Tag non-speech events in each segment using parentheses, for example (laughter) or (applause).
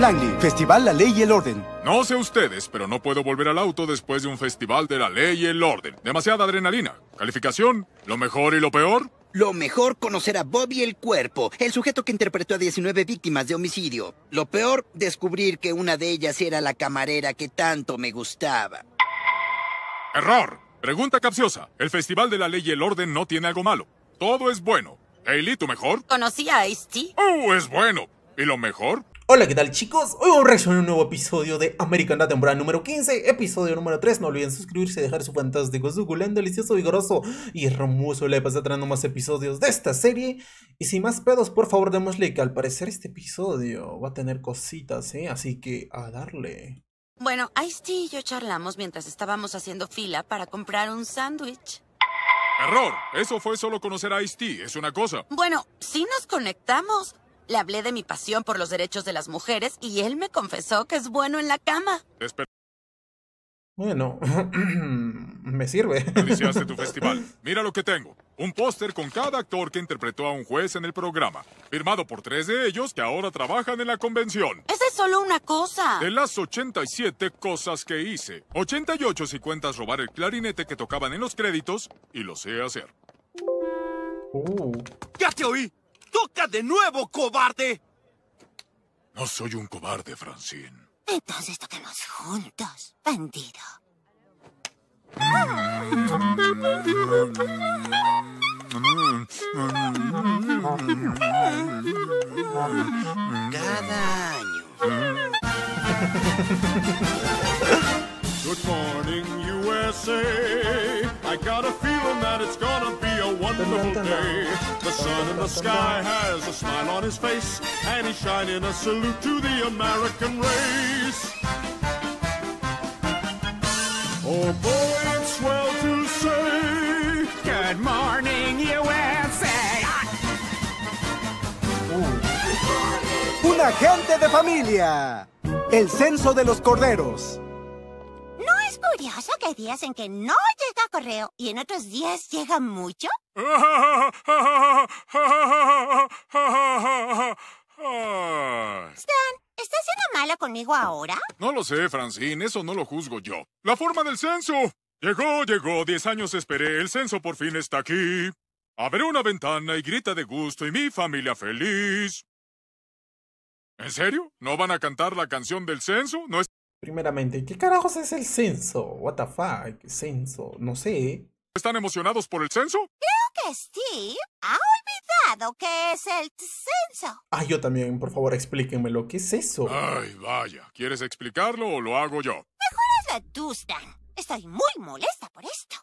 Langley, Festival La Ley y el Orden. No sé ustedes, pero no puedo volver al auto después de un festival de la ley y el orden. Demasiada adrenalina. Calificación, lo mejor y lo peor. Lo mejor, conocer a Bobby el cuerpo, el sujeto que interpretó a 19 víctimas de homicidio. Lo peor, descubrir que una de ellas era la camarera que tanto me gustaba. Error. Pregunta capciosa. El Festival de la Ley y el Orden no tiene algo malo. Todo es bueno. Hailey, tú mejor? Conocí a ice ¡Oh, uh, es bueno! ¿Y lo mejor? Hola, ¿qué tal chicos? Hoy vamos a reaccionar un nuevo episodio de American La temporada número 15, episodio número 3. No olviden suscribirse, dejar su fantástico, suculento, delicioso, vigoroso y hermoso le pasa traendo trayendo más episodios de esta serie. Y sin más pedos, por favor, démosle que al parecer este episodio va a tener cositas, ¿eh? Así que a darle. Bueno, Ice-T y yo charlamos mientras estábamos haciendo fila para comprar un sándwich. Error, eso fue solo conocer a Ice-T, es una cosa. Bueno, si nos conectamos, le hablé de mi pasión por los derechos de las mujeres y él me confesó que es bueno en la cama. Bueno, (clears throat) me sirve. Iniciaste tu (laughs) festival. Mira lo que tengo. Un póster con cada actor que interpretó a un juez en el programa, firmado por tres de ellos que ahora trabajan en la convención. Esa es solo una cosa. De las 87 cosas que hice, 88 si cuentas robar el clarinete que tocaban en los créditos, y lo sé hacer. Uh. ¡Ya te oí! ¡Toca de nuevo, cobarde! No soy un cobarde, Francine. Entonces toquemos juntos, vendido. Cada año. Good morning, USA. I got a feeling that it's gonna be a wonderful day. The sun in the sky has a smile on his face, and he's shining a salute to the American race. Oh boy, it's well to say, Good morning, USA. ¡Una Un agente de familia. El censo de los corderos. ¿No es curioso que hay días en que no correo y en otros días llega mucho? (laughs) Stan, ¿estás siendo mala conmigo ahora? No lo sé, Francine, eso no lo juzgo yo. La forma del censo. Llegó, llegó, diez años esperé, el censo por fin está aquí. Abre una ventana y grita de gusto y mi familia feliz. ¿En serio? ¿No van a cantar la canción del censo? ¿No es Primeramente, ¿qué carajos es el censo? What the fuck, censo, no sé. ¿Están emocionados por el censo? Creo que Steve ha olvidado que es el censo. Ah, yo también, por favor, lo que es eso? Ay, vaya. ¿Quieres explicarlo o lo hago yo? Mejor hazla tú, Stan. Estoy muy molesta por esto.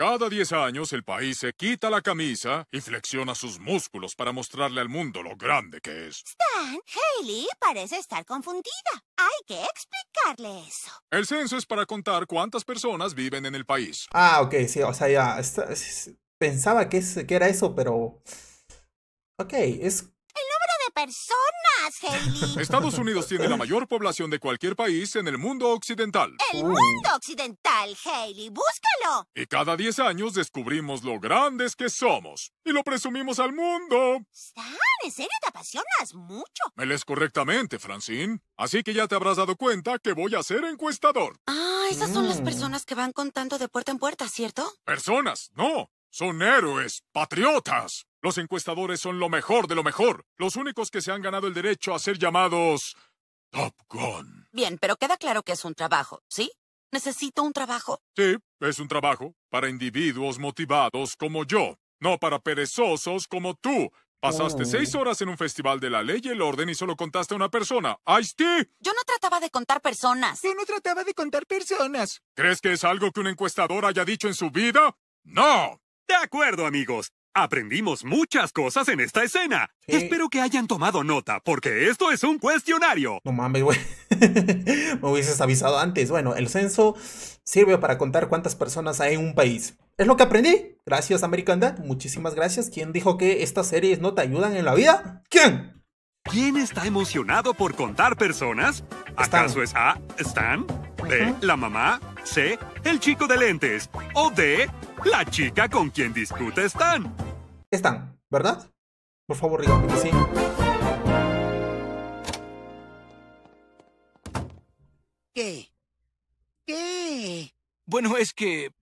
Cada 10 años el país se quita la camisa y flexiona sus músculos para mostrarle al mundo lo grande que es. Stan, Haley parece estar confundida. Hay que explicarle eso. El censo es para contar cuántas personas viven en el país. Ah, ok, sí, o sea, ya. pensaba que, que era eso, pero. Ok, es personas, Haley. Estados Unidos tiene la mayor población de cualquier país en el mundo occidental. El uh. mundo occidental, Haley. Búscalo. Y cada 10 años descubrimos lo grandes que somos. Y lo presumimos al mundo. Stan, en serio te apasionas mucho. Me lees correctamente, Francine. Así que ya te habrás dado cuenta que voy a ser encuestador. Ah, esas son las mm. personas que van contando de puerta en puerta, ¿cierto? Personas, no. Son héroes, patriotas. Los encuestadores son lo mejor de lo mejor, los únicos que se han ganado el derecho a ser llamados Top Gun. Bien, pero queda claro que es un trabajo, ¿sí? Necesito un trabajo. Sí, es un trabajo para individuos motivados como yo, no para perezosos como tú. Pasaste oh. seis horas en un festival de la ley y el orden y solo contaste a una persona. Ay, Yo no trataba de contar personas. Yo no trataba de contar personas. ¿Crees que es algo que un encuestador haya dicho en su vida? ¡No! De acuerdo, amigos. Aprendimos muchas cosas en esta escena. Espero que hayan tomado nota, porque esto es un cuestionario. No mames, güey. (laughs) Me hubieses avisado antes. Bueno, el censo sirve para contar cuántas personas hay en un país. Es lo que aprendí. Gracias, American Dad. Muchísimas gracias. ¿Quién dijo que estas series no te ayudan en la vida? ¿Quién? ¿Quién está emocionado por contar personas? ¿Acaso es A, Stan? B, la mamá? C, el chico de lentes? ¿O D, la chica con quien discute Stan. Stan, ¿verdad? Por favor, dígame sí. ¿Qué? ¿Qué? Bueno, es que...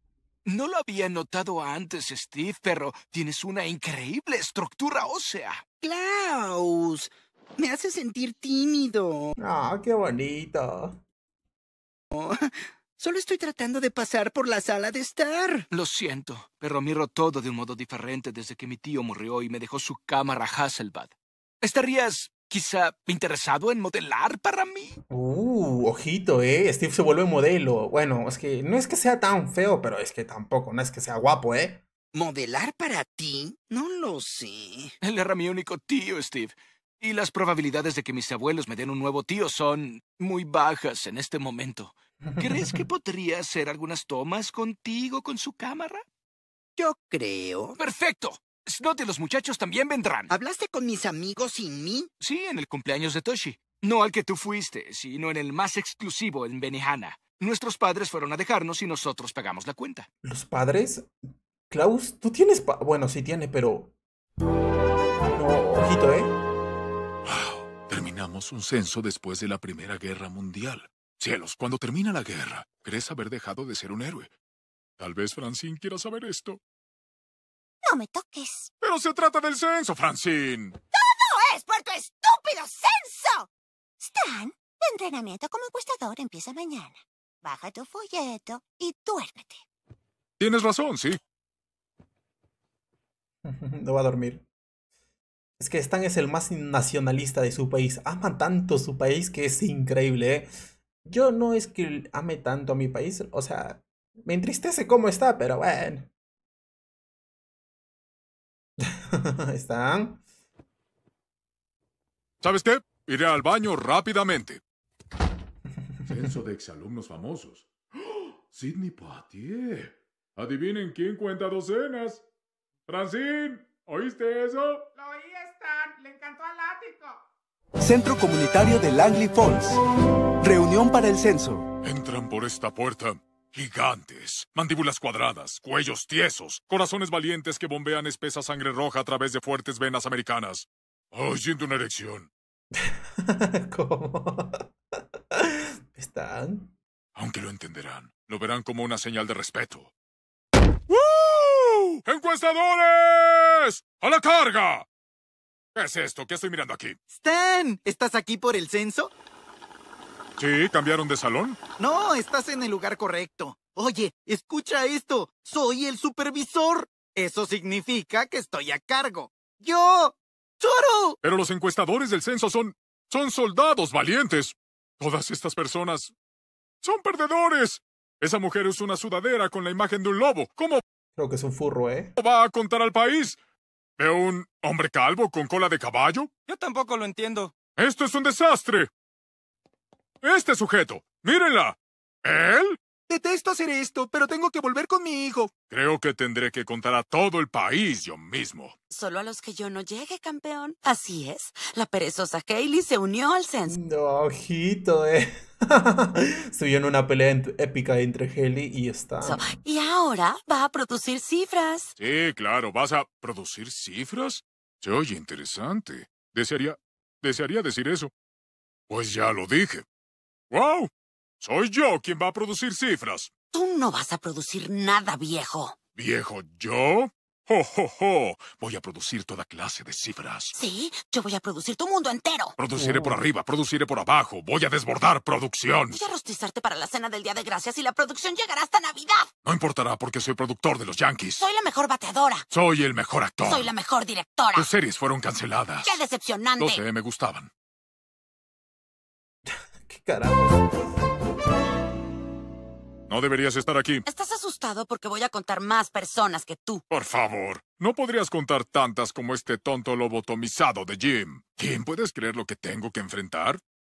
No lo había notado antes, Steve, pero tienes una increíble estructura ósea. Klaus, me hace sentir tímido. Ah, qué bonito. Oh, Solo estoy tratando de pasar por la sala de estar. Lo siento, pero miro todo de un modo diferente desde que mi tío murió y me dejó su cámara Hasselbad. ¿Estarías quizá interesado en modelar para mí? Uh, ojito, eh. Steve se vuelve modelo. Bueno, es que no es que sea tan feo, pero es que tampoco, no es que sea guapo, eh. ¿Modelar para ti? No lo sé. Él era mi único tío, Steve. Y las probabilidades de que mis abuelos me den un nuevo tío son muy bajas en este momento. ¿Crees que (laughs) podría hacer algunas tomas contigo con su cámara? Yo creo. ¡Perfecto! no los muchachos también vendrán. ¿Hablaste con mis amigos sin mí? Sí, en el cumpleaños de Toshi. No al que tú fuiste, sino en el más exclusivo, en Benihana. Nuestros padres fueron a dejarnos y nosotros pagamos la cuenta. ¿Los padres? Klaus, tú tienes... Pa bueno, sí tiene, pero... No, ojito, ¿eh? Terminamos un censo después de la Primera Guerra Mundial. Cielos, cuando termina la guerra, crees haber dejado de ser un héroe. Tal vez Francine quiera saber esto. No me toques. Pero se trata del censo, Francine. ¡Todo es por tu estúpido censo! Stan, tu entrenamiento como encuestador empieza mañana. Baja tu folleto y duérmete. Tienes razón, sí. (laughs) no va a dormir. Es que Stan es el más nacionalista de su país. Ama tanto su país que es increíble, ¿eh? yo no es que ame tanto a mi país, o sea, me entristece cómo está, pero bueno. (laughs) ¿Están? ¿Sabes qué? Iré al baño rápidamente. (laughs) Censo de exalumnos famosos. (gasps) Sidney Poitier. Adivinen quién cuenta docenas. Francine, ¿oíste eso? Centro Comunitario de Langley Falls. Reunión para el censo. Entran por esta puerta. Gigantes, mandíbulas cuadradas, cuellos tiesos, corazones valientes que bombean espesa sangre roja a través de fuertes venas americanas. ¡Ay, siento una erección. (laughs) ¿Cómo? (laughs) ¿Están? Aunque lo entenderán, lo verán como una señal de respeto. ¡Encuestadores! ¡A la carga! ¿Qué es esto? ¿Qué estoy mirando aquí? Stan, ¿estás aquí por el censo? Sí, ¿cambiaron de salón? No, estás en el lugar correcto. Oye, escucha esto. Soy el supervisor. Eso significa que estoy a cargo. Yo. ¡Choro! Pero los encuestadores del censo son... son soldados valientes. Todas estas personas... son perdedores. Esa mujer es una sudadera con la imagen de un lobo. ¿Cómo... Creo que es un furro, ¿eh? ¿Va a contar al país? ¿Veo un hombre calvo con cola de caballo? Yo tampoco lo entiendo. ¡Esto es un desastre! Este sujeto, mírenla. ¿Él? Detesto hacer esto, pero tengo que volver con mi hijo. Creo que tendré que contar a todo el país yo mismo. Solo a los que yo no llegue, campeón. Así es. La perezosa Hailey se unió al censo. No, ojito, eh. (laughs) en una pelea épica entre Haley y Stan. y ahora va a producir cifras. Sí, claro. ¿Vas a producir cifras? Se oye interesante. Desearía... Desearía decir eso. Pues ya lo dije. ¡Wow! Soy yo quien va a producir cifras. Tú no vas a producir nada, viejo. ¿Viejo yo? ¡Jo, jo, jo! Voy a producir toda clase de cifras. Sí, yo voy a producir tu mundo entero. Produciré por oh. arriba, produciré por abajo. Voy a desbordar producción. Voy a rostizarte para la cena del Día de Gracias y la producción llegará hasta Navidad. No importará porque soy productor de los Yankees. Soy la mejor bateadora. Soy el mejor actor. Soy la mejor directora. Tus series fueron canceladas. ¡Qué decepcionante! No sé, e me gustaban. (laughs) ¿Qué carajo? No deberías estar aquí. Estás asustado porque voy a contar más personas que tú. Por favor, no podrías contar tantas como este tonto lobotomizado de Jim. Jim, ¿puedes creer lo que tengo que enfrentar?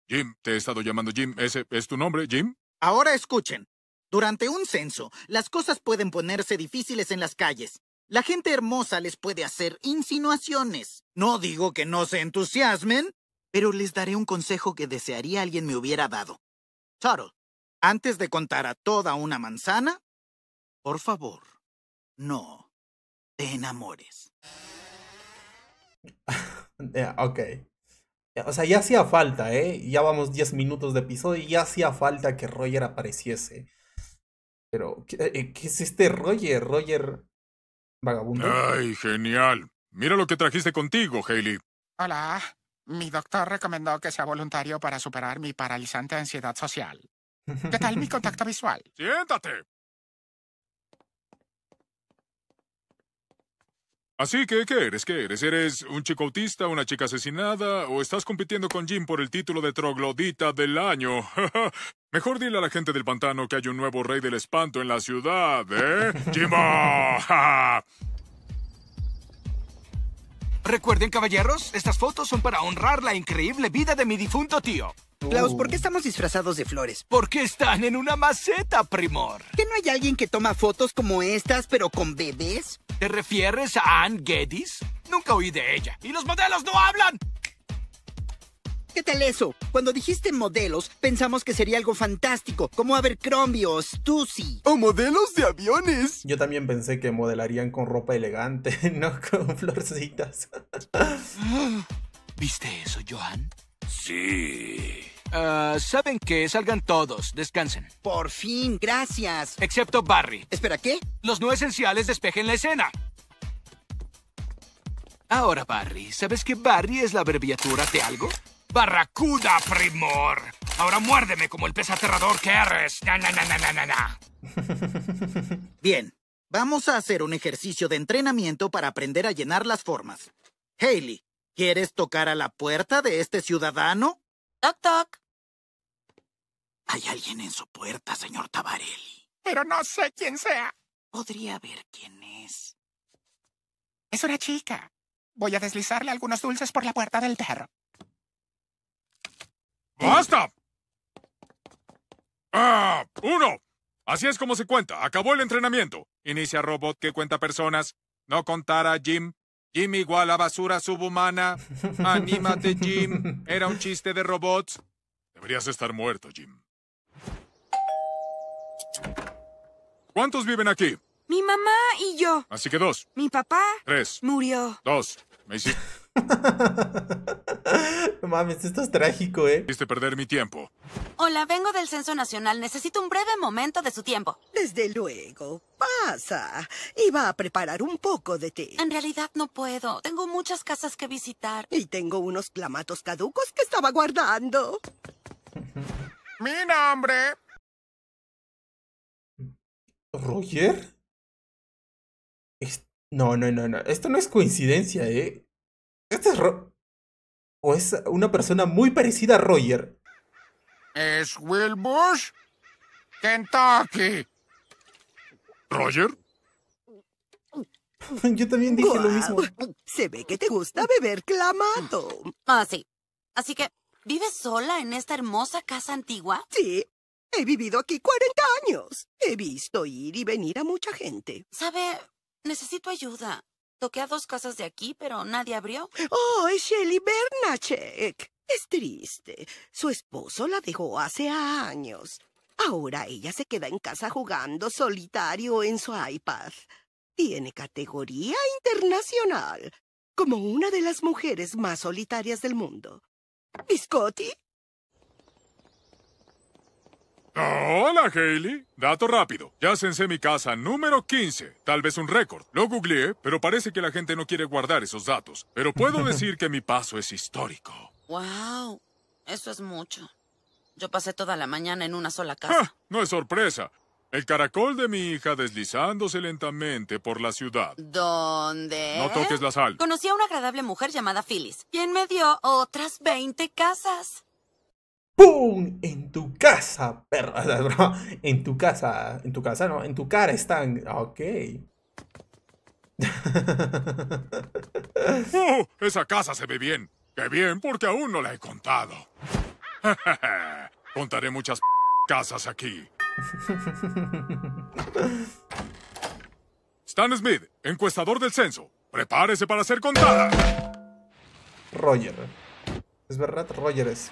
Jim, te he estado llamando Jim. ¿Ese es tu nombre, Jim? Ahora escuchen. Durante un censo, las cosas pueden ponerse difíciles en las calles. La gente hermosa les puede hacer insinuaciones. No digo que no se entusiasmen, pero les daré un consejo que desearía alguien me hubiera dado antes de contar a toda una manzana, por favor, no te enamores. (laughs) ok. O sea, ya hacía falta, ¿eh? Ya vamos 10 minutos de episodio y ya hacía falta que Roger apareciese. Pero, eh, ¿qué, es este Roger? Roger vagabundo. ¡Ay, genial! Mira lo que trajiste contigo, Haley. Hola. Mi doctor recomendó que sea voluntario para superar mi paralizante ansiedad social. ¿Qué tal mi contacto visual? ¡Siéntate! Así que, ¿qué eres? ¿Qué eres? ¿Eres un chico autista, una chica asesinada o estás compitiendo con Jim por el título de troglodita del año? (laughs) Mejor dile a la gente del pantano que hay un nuevo rey del espanto en la ciudad, ¿eh? (laughs) ¡Jimbo! (laughs) Recuerden, caballeros, estas fotos son para honrar la increíble vida de mi difunto tío. Klaus, ¿por qué estamos disfrazados de flores? Porque están en una maceta, primor. ¿Que no hay alguien que toma fotos como estas, pero con bebés? ¿Te refieres a Anne Geddes? Nunca oí de ella. ¡Y los modelos no hablan! ¿Qué tal eso? Cuando dijiste modelos, pensamos que sería algo fantástico, como Abercrombie o Stussy. O modelos de aviones. Yo también pensé que modelarían con ropa elegante, (laughs) no con florcitas. (gasps) ¿Viste eso, Johan? Sí. Ah, ¿Saben qué? Salgan todos, descansen. Por fin, gracias. Excepto Barry. ¿Espera qué? Los no esenciales despejen la escena. Ahora, Barry, ¿sabes que Barry es la abreviatura de algo? Barracuda, primor. Ahora muérdeme como el pez aterrador que eres. Na, na, na, (laughs) Bien, vamos a hacer un ejercicio de entrenamiento para aprender a llenar las formas. Haley, ¿quieres tocar a la puerta de este ciudadano? Toc, toc. Hay alguien en su puerta, señor Tabarelli. Pero no sé quién sea. Podría ver quién es. Es una chica. Voy a deslizarle algunos dulces por la puerta del perro. ¡Basta! Oh, ¡Ah! ¡Uno! Así es como se cuenta. Acabó el entrenamiento. Inicia robot que cuenta personas. No contara Jim. Jim igual a basura subhumana. (laughs) Anímate, Jim. Era un chiste de robots. Deberías estar muerto, Jim. ¿Cuántos viven aquí? Mi mamá y yo. Así que dos. Mi papá. Tres. Murió. Dos. Me hiciste... (laughs) no mames, esto es trágico, ¿eh? Hiciste perder mi tiempo. Hola, vengo del Censo Nacional. Necesito un breve momento de su tiempo. Desde luego. Pasa. Iba a preparar un poco de té. En realidad no puedo. Tengo muchas casas que visitar. Y tengo unos clamatos caducos que estaba guardando. (laughs) mi nombre. ¿Roger? No, no, no, no. Esto no es coincidencia, ¿eh? ¿Este es Ro ¿O es una persona muy parecida a Roger? ¿Es Bush... Kentucky. ¿Roger? (laughs) Yo también dije lo mismo. (laughs) Se ve que te gusta beber clamato. Ah, sí. Así que, ¿vives sola en esta hermosa casa antigua? Sí. He vivido aquí 40 años. He visto ir y venir a mucha gente. ¿Sabe? Necesito ayuda. Toqué a dos casas de aquí, pero nadie abrió. ¡Oh, es Shelly Bernachek! Es triste. Su esposo la dejó hace años. Ahora ella se queda en casa jugando solitario en su iPad. Tiene categoría internacional, como una de las mujeres más solitarias del mundo. Biscotti, Hola, Haley. Dato rápido. Ya censé mi casa número 15. Tal vez un récord. Lo googleé, pero parece que la gente no quiere guardar esos datos. Pero puedo (laughs) decir que mi paso es histórico. ¡Wow! Eso es mucho. Yo pasé toda la mañana en una sola casa. Ah, no es sorpresa. El caracol de mi hija deslizándose lentamente por la ciudad. ¿Dónde? No toques la sal. Conocí a una agradable mujer llamada Phyllis, quien me dio otras 20 casas. ¡Pum! En tu casa, perra. (laughs) En tu casa. En tu casa, no. En tu cara están. Ah, ok. (laughs) ¡Uh! esa casa se ve bien. Qué bien, porque aún no la he contado. (laughs) Contaré muchas casas aquí. Stan Smith, encuestador del censo. Prepárese para ser contada. Roger. Es verdad, Roger es.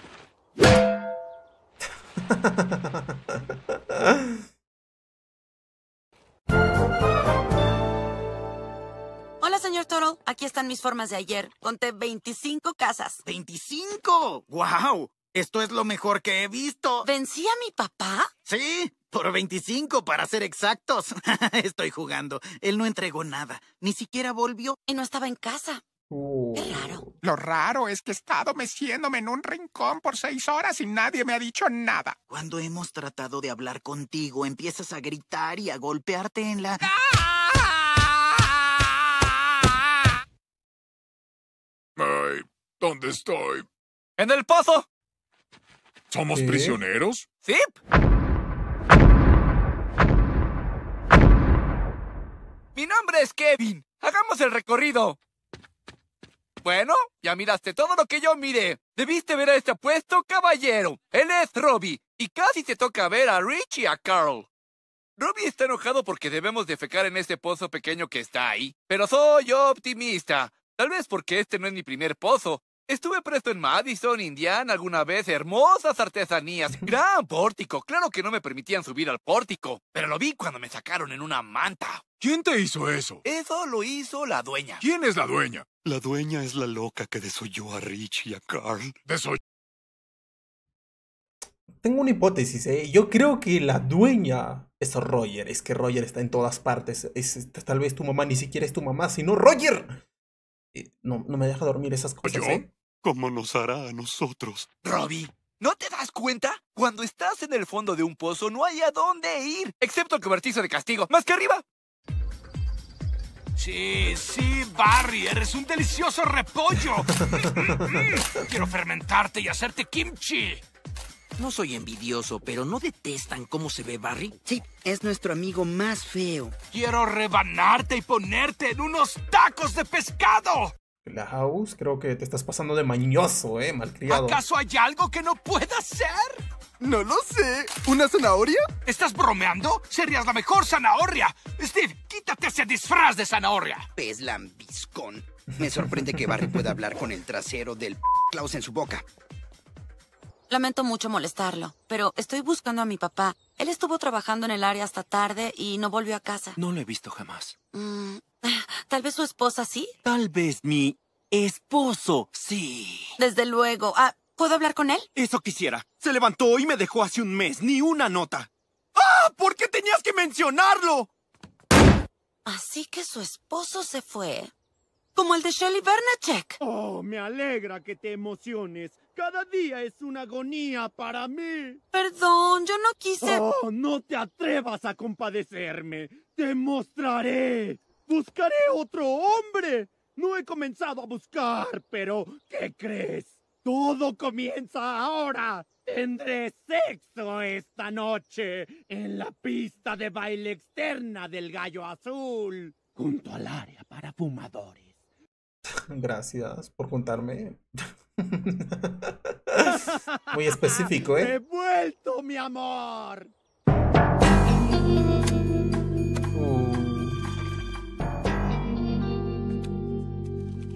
Hola, señor Toro. Aquí están mis formas de ayer. Conté 25 casas. ¡25! ¡Guau! Esto es lo mejor que he visto. ¿Vencí a mi papá? Sí, por 25, para ser exactos. (laughs) Estoy jugando. Él no entregó nada. Ni siquiera volvió. Y no estaba en casa. ¿Qué raro. Uh, lo raro es que he estado meciéndome en un rincón por seis horas y nadie me ha dicho nada. Cuando hemos tratado de hablar contigo, empiezas a gritar y a golpearte en la... ¡Ah! ¿dónde estoy? ¡En el pozo! ¿Somos prisioneros? ¡Sí! Mi nombre es Kevin. Hagamos el recorrido. Bueno, ya miraste todo lo que yo miré. Debiste ver a este apuesto caballero. Él es Robbie. Y casi te toca ver a Richie y a Carl. Robby está enojado porque debemos defecar en este pozo pequeño que está ahí. Pero soy optimista. Tal vez porque este no es mi primer pozo, Estuve presto en Madison, Indiana, alguna vez. Hermosas artesanías. (laughs) Gran pórtico. Claro que no me permitían subir al pórtico. Pero lo vi cuando me sacaron en una manta. ¿Quién te hizo eso? Eso lo hizo la dueña. ¿Quién es la dueña? La dueña es la loca que desoyó a Rich y a Carl. Desoyó. Tengo una hipótesis, ¿eh? Yo creo que la dueña es Roger. Es que Roger está en todas partes. Es, tal vez tu mamá ni siquiera es tu mamá, sino Roger. Eh, no, me deja dormir esas pues cosas. ¿eh? ¿Cómo nos hará a nosotros? Robbie, ¿no te das cuenta? Cuando estás en el fondo de un pozo no hay a dónde ir, excepto el cobertizo de castigo, más que arriba. Sí, sí, Barry, eres un delicioso repollo. (laughs) Quiero fermentarte y hacerte kimchi. No soy envidioso, pero ¿no detestan cómo se ve Barry? Sí, es nuestro amigo más feo. Quiero rebanarte y ponerte en unos tacos de pescado. La house, creo que te estás pasando de mañoso, eh, malcriado. ¿Acaso hay algo que no pueda ser? No lo sé. ¿Una zanahoria? ¿Estás bromeando? Serías la mejor zanahoria. Steve, quítate ese disfraz de zanahoria. Pez lambiscón. Me sorprende que Barry pueda hablar con el trasero del Klaus en su boca. Lamento mucho molestarlo, pero estoy buscando a mi papá. Él estuvo trabajando en el área hasta tarde y no volvió a casa. No lo he visto jamás. Mm, (laughs) tal vez su esposa sí. Tal vez mi esposo sí. Desde luego. Ah, ¿Puedo hablar con él? Eso quisiera. Se levantó y me dejó hace un mes. Ni una nota. ¡Ah! ¿Por qué tenías que mencionarlo? Así que su esposo se fue como el de Shelly Bernachek. Oh, me alegra que te emociones. Cada día es una agonía para mí. Perdón, yo no quise. Oh, no te atrevas a compadecerme. Te mostraré. Buscaré otro hombre. No he comenzado a buscar, pero ¿qué crees? Todo comienza ahora. Tendré sexo esta noche en la pista de baile externa del Gallo Azul, junto al área para fumadores. Gracias por juntarme. (laughs) Muy específico, ¿eh? ¡He vuelto, mi amor! Uh.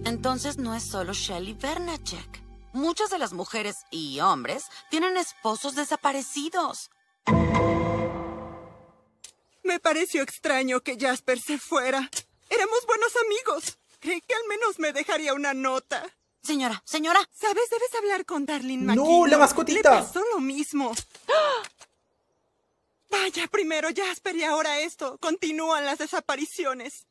Entonces no es solo Shelly Bernachek. Muchas de las mujeres y hombres tienen esposos desaparecidos. Me pareció extraño que Jasper se fuera. Éramos buenos amigos. Creí que al menos me dejaría una nota. Señora, señora. ¿Sabes? Debes hablar con Darlene McKinnon. ¡No, la mascotita! Le lo mismo. Vaya, primero Jasper y ahora esto. Continúan las desapariciones.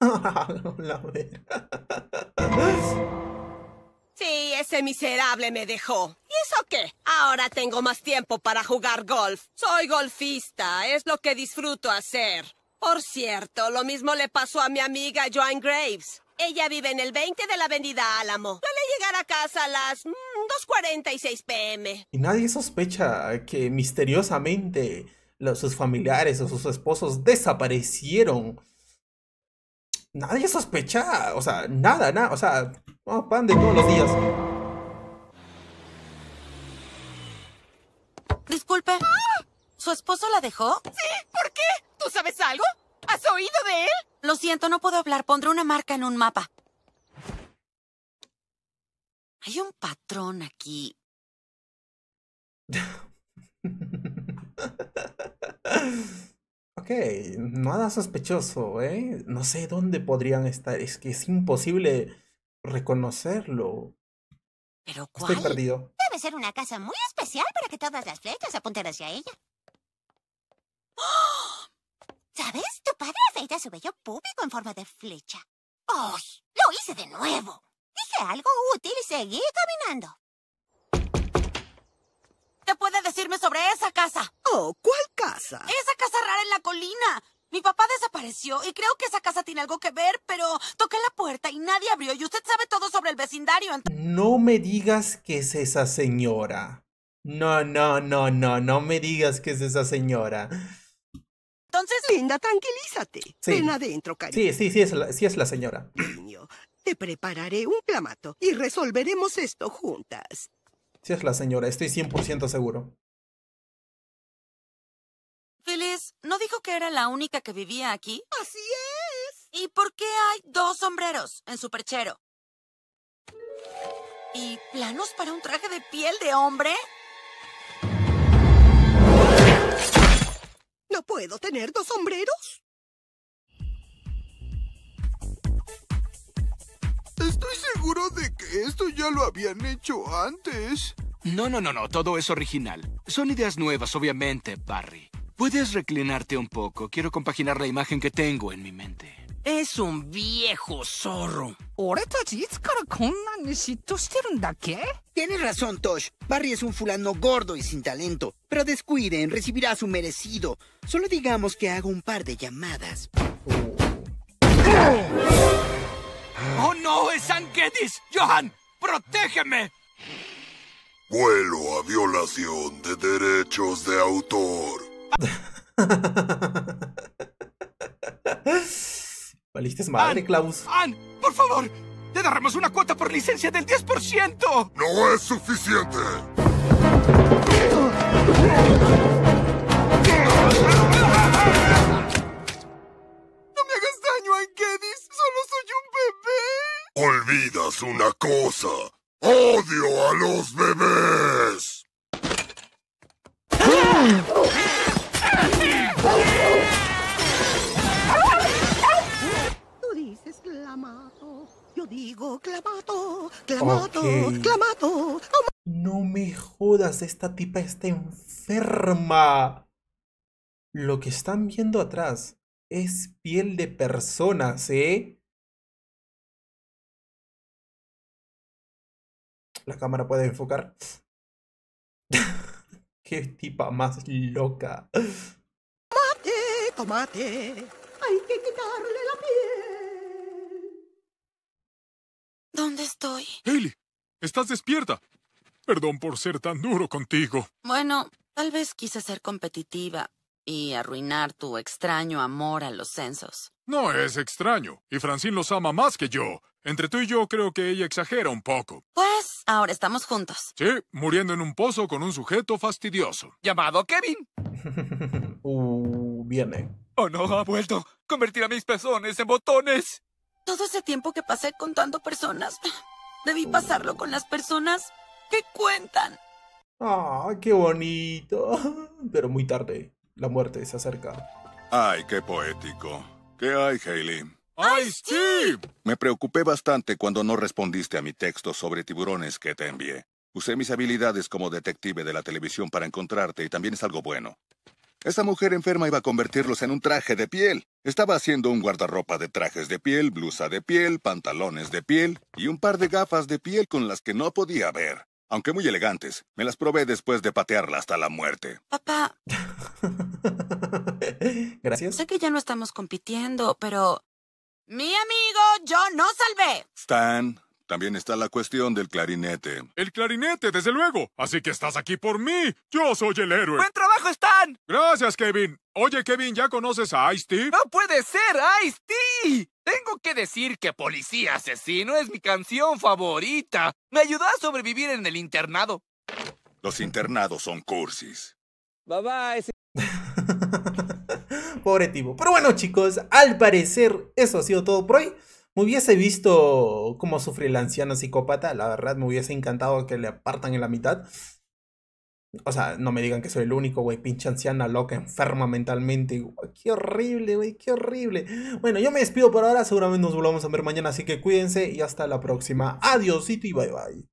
(laughs) Sí, ese miserable me dejó. ¿Y eso qué? Ahora tengo más tiempo para jugar golf. Soy golfista, es lo que disfruto hacer. Por cierto, lo mismo le pasó a mi amiga Joan Graves. Ella vive en el 20 de la avenida Álamo. Suele llegar a casa a las 2.46 mm, pm. Y nadie sospecha que misteriosamente sus familiares o sus esposos desaparecieron. Nadie sospecha, o sea, nada, nada, o sea, pan de todos los días. Disculpe, ¿su esposo la dejó? Sí sabes algo? ¿Has oído de él? Lo siento, no puedo hablar. Pondré una marca en un mapa. Hay un patrón aquí. ok, nada sospechoso, ¿eh? No sé dónde podrían estar. Es que es imposible reconocerlo. ¿Pero cuál? Estoy perdido. Debe ser una casa muy especial para que todas las flechas apunten hacia ella. ¡Oh! ¿Sabes? Tu padre afeita su bello público en forma de flecha. ¡Oh! ¡Lo hice de nuevo! Dije algo útil y seguí caminando. ¿Qué puede decirme sobre esa casa? Oh, ¿cuál casa? Esa casa rara en la colina. Mi papá desapareció y creo que esa casa tiene algo que ver, pero toqué la puerta y nadie abrió y usted sabe todo sobre el vecindario. No me digas que es esa señora. No, no, no, no, no me digas que es esa señora entonces... Linda, tranquilízate. Ven adentro, cariño. Sí, sí, sí es la, señora. Niño, te prepararé un clamato y resolveremos esto juntas. Sí es la señora, estoy 100% seguro. Feliz, ¿no dijo que era la única que vivía aquí? Así es. ¿Y por qué hay dos sombreros en su perchero? ¿Y planos para un traje de piel de hombre? ¿Puedo tener dos sombreros? Estoy seguro de que esto ya lo habían hecho antes. No, no, no, no, todo es original. Son ideas nuevas, obviamente, Barry. Puedes reclinarte un poco. Quiero compaginar la imagen que tengo en mi mente. Es un viejo zorro. Tienes razón, Tosh. Barry es un fulano gordo y sin talento. Pero descuiden, recibirá su merecido. Solo digamos que hago un par de llamadas. ¡Oh, oh no! ¡Es San ¡Johan! ¡Protégeme! Vuelo a violación de derechos de autor. (laughs) eches Klaus. ¡Anne! ¡Por favor! ¡Te daremos una cuota por licencia del 10%! ¡No es suficiente! ¡No me hagas daño, Ankedis! ¡Solo soy un bebé! Olvidas una cosa. ¡Odio a los bebés! esta tipa está enferma. Lo que están viendo atrás es piel de personas, ¿eh? La cámara puede enfocar. (laughs) Qué tipa más loca. Tomate, tomate. Hay que quitarle la piel. ¿Dónde estoy? Haley, estás despierta. Perdón por ser tan duro contigo. Bueno, tal vez quise ser competitiva y arruinar tu extraño amor a los censos. No es extraño, y Francine los ama más que yo. Entre tú y yo creo que ella exagera un poco. Pues ahora estamos juntos. Sí, muriendo en un pozo con un sujeto fastidioso. Llamado Kevin. (laughs) uh, viene. Oh no, ha vuelto. Convertir a mis pezones en botones. Todo ese tiempo que pasé contando personas, debí pasarlo con las personas ¿Qué cuentan. ¡Ah, qué bonito! (laughs) Pero muy tarde. La muerte se acerca. ¡Ay, qué poético! ¿Qué hay, Haley? ¡Ay, Steve! Me preocupé bastante cuando no respondiste a mi texto sobre tiburones que te envié. Usé mis habilidades como detective de la televisión para encontrarte y también es algo bueno. Esa mujer enferma iba a convertirlos en un traje de piel. Estaba haciendo un guardarropa de trajes de piel, blusa de piel, pantalones de piel y un par de gafas de piel con las que no podía ver aunque muy elegantes. Me las probé después de patearla hasta la muerte. Papá. (laughs) Gracias. Sé que ya no estamos compitiendo, pero... Mi amigo, yo no salvé. Stan, también está la cuestión del clarinete. El clarinete, desde luego. Así que estás aquí por mí. Yo soy el héroe. Buen trabajo, Stan. Gracias, Kevin. Oye, Kevin, ¿ya conoces a Ice-T? No puede ser, Ice-T. Tengo que decir que Policía Asesino es mi canción favorita. Me ayudó a sobrevivir en el internado. Los internados son cursis. Bye bye. (laughs) Pobre tipo. Pero bueno, chicos, al parecer eso ha sido todo por hoy. Me hubiese visto cómo sufre el anciano psicópata. La verdad, me hubiese encantado que le apartan en la mitad. O sea, no me digan que soy el único, güey, pinche anciana loca, enferma mentalmente. qué horrible, güey, qué horrible. Bueno, yo me despido por ahora, seguramente nos volvamos a ver mañana, así que cuídense y hasta la próxima. Adiósito y bye bye.